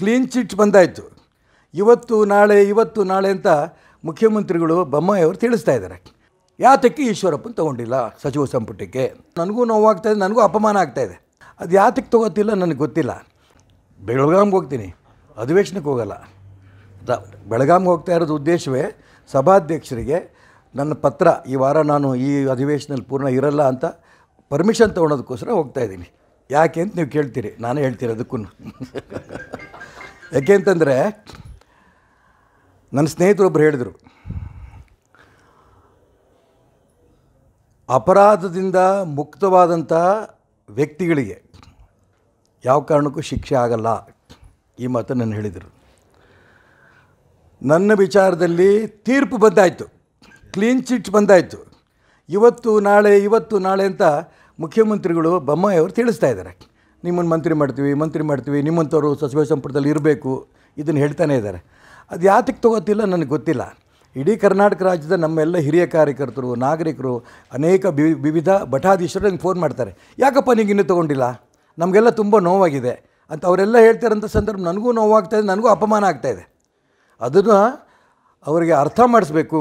clean chit ಬಂದಾಯಿತು ಇವತ್ತು ನಾಳೆ ಇವತ್ತು ನಾಳೆ ಅಂತ ಮುಖ್ಯಮಂತ್ರಿಗಳು ಬೊಮ್ಮಾಯಿಯವರು ತಿಳಿಸ್ತಾ ಇದ್ದಾರೆ ಯಾತಕ್ಕೆ ಈಶ್ವರಪ್ಪನ ತೊಗೊಂಡಿಲ್ಲ ಸಚಿವ ಸಂಪುಟಕ್ಕೆ ನನಗೂ ನೋವಾಗ್ತಾ ಇದೆ ನನಗೂ ಅಪಮಾನ ಆಗ್ತಾಯಿದೆ ಅದು ಯಾತಕ್ಕೆ ತೊಗೋತಿಲ್ಲ ನನಗೆ ಗೊತ್ತಿಲ್ಲ ಬೆಳಗಾಮ್ಗೆ ಹೋಗ್ತೀನಿ ಅಧಿವೇಶನಕ್ಕೆ ಹೋಗಲ್ಲ ಬೆಳಗಾಮ್ಗೆ ಹೋಗ್ತಾ ಇರೋದು ಉದ್ದೇಶವೇ ಸಭಾಧ್ಯಕ್ಷರಿಗೆ ನನ್ನ ಪತ್ರ ಈ ವಾರ ನಾನು ಈ ಅಧಿವೇಶನಲ್ಲಿ ಪೂರ್ಣ ಇರಲ್ಲ ಅಂತ ಪರ್ಮಿಷನ್ ತೊಗೊಳೋದಕ್ಕೋಸ್ಕರ ಇದ್ದೀನಿ ಯಾಕೆ ಅಂತ ನೀವು ಕೇಳ್ತೀರಿ ನಾನೇ ಹೇಳ್ತೀನಿ ಅದಕ್ಕೂ ಯಾಕೆ ಅಂತಂದರೆ ನನ್ನ ಸ್ನೇಹಿತರೊಬ್ಬರು ಹೇಳಿದರು ಅಪರಾಧದಿಂದ ಮುಕ್ತವಾದಂಥ ವ್ಯಕ್ತಿಗಳಿಗೆ ಯಾವ ಕಾರಣಕ್ಕೂ ಶಿಕ್ಷೆ ಆಗಲ್ಲ ಈ ಮಾತು ನಾನು ಹೇಳಿದರು ನನ್ನ ವಿಚಾರದಲ್ಲಿ ತೀರ್ಪು ಬಂದಾಯಿತು ಕ್ಲೀನ್ ಚಿಟ್ ಬಂದಾಯಿತು ಇವತ್ತು ನಾಳೆ ಇವತ್ತು ನಾಳೆ ಅಂತ ಮುಖ್ಯಮಂತ್ರಿಗಳು ಬೊಮ್ಮಾಯಿ ಅವರು ತಿಳಿಸ್ತಾ ಇದ್ದಾರೆ ನಿಮ್ಮನ್ನು ಮಂತ್ರಿ ಮಾಡ್ತೀವಿ ಮಂತ್ರಿ ಮಾಡ್ತೀವಿ ನಿಮ್ಮಂಥವರು ಸಚಿವ ಸಂಪುಟದಲ್ಲಿ ಇರಬೇಕು ಇದನ್ನು ಹೇಳ್ತಾನೆ ಇದ್ದಾರೆ ಅದು ಯಾತಕ್ಕೆ ತೊಗೋತಿಲ್ಲ ನನಗೆ ಗೊತ್ತಿಲ್ಲ ಇಡೀ ಕರ್ನಾಟಕ ರಾಜ್ಯದ ನಮ್ಮೆಲ್ಲ ಹಿರಿಯ ಕಾರ್ಯಕರ್ತರು ನಾಗರಿಕರು ಅನೇಕ ವಿವಿಧ ಭಟಾಧೀಶರು ನಂಗೆ ಫೋನ್ ಮಾಡ್ತಾರೆ ಯಾಕಪ್ಪ ನೀವು ಇನ್ನೂ ತೊಗೊಂಡಿಲ್ಲ ನಮಗೆಲ್ಲ ತುಂಬ ನೋವಾಗಿದೆ ಅಂತ ಅವರೆಲ್ಲ ಹೇಳ್ತಾರಂಥ ಸಂದರ್ಭ ನನಗೂ ನೋವಾಗ್ತಾಯಿದೆ ನನಗೂ ಅಪಮಾನ ಆಗ್ತಾಯಿದೆ ಅದನ್ನು ಅವರಿಗೆ ಅರ್ಥ ಮಾಡಿಸ್ಬೇಕು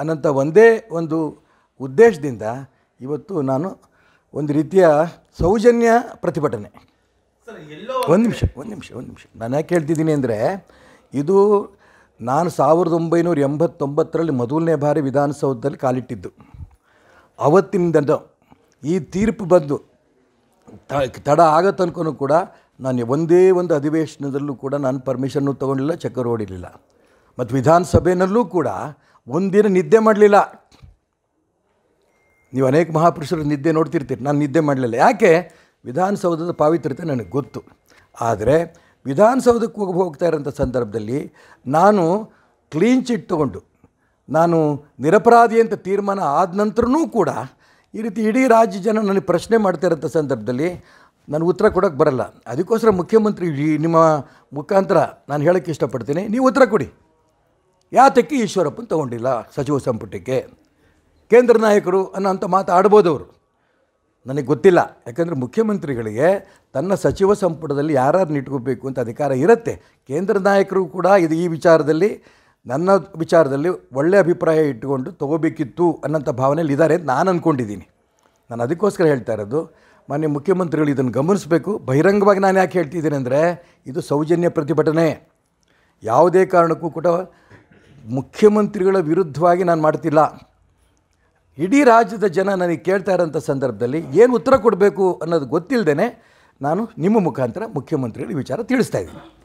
ಅನ್ನೋಂಥ ಒಂದೇ ಒಂದು ಉದ್ದೇಶದಿಂದ ಇವತ್ತು ನಾನು ಒಂದು ರೀತಿಯ ಸೌಜನ್ಯ ಪ್ರತಿಭಟನೆ ಒಂದು ನಿಮಿಷ ಒಂದು ನಿಮಿಷ ಒಂದು ನಿಮಿಷ ನಾನು ಯಾಕೆ ಹೇಳ್ತಿದ್ದೀನಿ ಅಂದರೆ ಇದು ನಾನು ಸಾವಿರದ ಒಂಬೈನೂರ ಎಂಬತ್ತೊಂಬತ್ತರಲ್ಲಿ ಮೊದಲನೇ ಬಾರಿ ವಿಧಾನಸೌಧದಲ್ಲಿ ಕಾಲಿಟ್ಟಿದ್ದು ಅವತ್ತಿನಿಂದ ಈ ತೀರ್ಪು ಬಂದು ತಡ ಆಗತ್ತನ್ಕೂ ಕೂಡ ನಾನು ಒಂದೇ ಒಂದು ಅಧಿವೇಶನದಲ್ಲೂ ಕೂಡ ನಾನು ಪರ್ಮಿಷನ್ನು ತೊಗೊಂಡಿಲ್ಲ ಚಕ್ಕರ್ ಓಡಿರಲಿಲ್ಲ ಮತ್ತು ವಿಧಾನಸಭೆಯಲ್ಲೂ ಕೂಡ ಒಂದಿನ ನಿದ್ದೆ ಮಾಡಲಿಲ್ಲ ನೀವು ಅನೇಕ ಮಹಾಪುರುಷರು ನಿದ್ದೆ ನೋಡ್ತಿರ್ತೀರಿ ನಾನು ನಿದ್ದೆ ಮಾಡಲಿಲ್ಲ ಯಾಕೆ ವಿಧಾನಸೌಧದ ಪಾವಿತ್ರ್ಯತೆ ನನಗೆ ಗೊತ್ತು ಆದರೆ ವಿಧಾನಸೌಧಕ್ಕೆ ಹೋಗ್ತಾ ಇರೋಂಥ ಸಂದರ್ಭದಲ್ಲಿ ನಾನು ಕ್ಲೀನ್ ಚಿಟ್ ತೊಗೊಂಡು ನಾನು ನಿರಪರಾಧಿ ಅಂತ ತೀರ್ಮಾನ ಆದ ನಂತರನೂ ಕೂಡ ಈ ರೀತಿ ಇಡೀ ರಾಜ್ಯ ಜನ ನನಗೆ ಪ್ರಶ್ನೆ ಮಾಡ್ತಾ ಇರೋಂಥ ಸಂದರ್ಭದಲ್ಲಿ ನಾನು ಉತ್ತರ ಕೊಡೋಕ್ಕೆ ಬರಲ್ಲ ಅದಕ್ಕೋಸ್ಕರ ಮುಖ್ಯಮಂತ್ರಿ ನಿಮ್ಮ ಮುಖಾಂತರ ನಾನು ಹೇಳೋಕ್ಕೆ ಇಷ್ಟಪಡ್ತೀನಿ ನೀವು ಉತ್ತರ ಕೊಡಿ ಯಾತಕ್ಕೆ ಈಶ್ವರಪ್ಪನ ತೊಗೊಂಡಿಲ್ಲ ಸಚಿವ ಸಂಪುಟಕ್ಕೆ ಕೇಂದ್ರ ನಾಯಕರು ಅನ್ನೋಂಥ ಮಾತು ಆಡ್ಬೋದು ಅವರು ನನಗೆ ಗೊತ್ತಿಲ್ಲ ಯಾಕಂದರೆ ಮುಖ್ಯಮಂತ್ರಿಗಳಿಗೆ ತನ್ನ ಸಚಿವ ಸಂಪುಟದಲ್ಲಿ ಯಾರ್ಯಾರನ್ನ ಇಟ್ಕೋಬೇಕು ಅಂತ ಅಧಿಕಾರ ಇರುತ್ತೆ ಕೇಂದ್ರ ನಾಯಕರು ಕೂಡ ಇದು ಈ ವಿಚಾರದಲ್ಲಿ ನನ್ನ ವಿಚಾರದಲ್ಲಿ ಒಳ್ಳೆಯ ಅಭಿಪ್ರಾಯ ಇಟ್ಟುಕೊಂಡು ತೊಗೋಬೇಕಿತ್ತು ಅನ್ನೋಂಥ ಭಾವನೆಯಲ್ಲಿ ಇದ್ದಾರೆ ಅಂತ ನಾನು ಅಂದ್ಕೊಂಡಿದ್ದೀನಿ ನಾನು ಅದಕ್ಕೋಸ್ಕರ ಹೇಳ್ತಾ ಇರೋದು ಮಾನ್ಯ ಮುಖ್ಯಮಂತ್ರಿಗಳು ಇದನ್ನು ಗಮನಿಸಬೇಕು ಬಹಿರಂಗವಾಗಿ ನಾನು ಯಾಕೆ ಹೇಳ್ತಿದ್ದೀನಿ ಅಂದರೆ ಇದು ಸೌಜನ್ಯ ಪ್ರತಿಭಟನೆ ಯಾವುದೇ ಕಾರಣಕ್ಕೂ ಕೂಡ ಮುಖ್ಯಮಂತ್ರಿಗಳ ವಿರುದ್ಧವಾಗಿ ನಾನು ಮಾಡ್ತಿಲ್ಲ ಇಡೀ ರಾಜ್ಯದ ಜನ ನನಗೆ ಕೇಳ್ತಾ ಇರೋಂಥ ಸಂದರ್ಭದಲ್ಲಿ ಏನು ಉತ್ತರ ಕೊಡಬೇಕು ಅನ್ನೋದು ಗೊತ್ತಿಲ್ಲದೇ ನಾನು ನಿಮ್ಮ ಮುಖಾಂತರ ಮುಖ್ಯಮಂತ್ರಿಗಳ ವಿಚಾರ ತಿಳಿಸ್ತಾ ಇದ್ದೀನಿ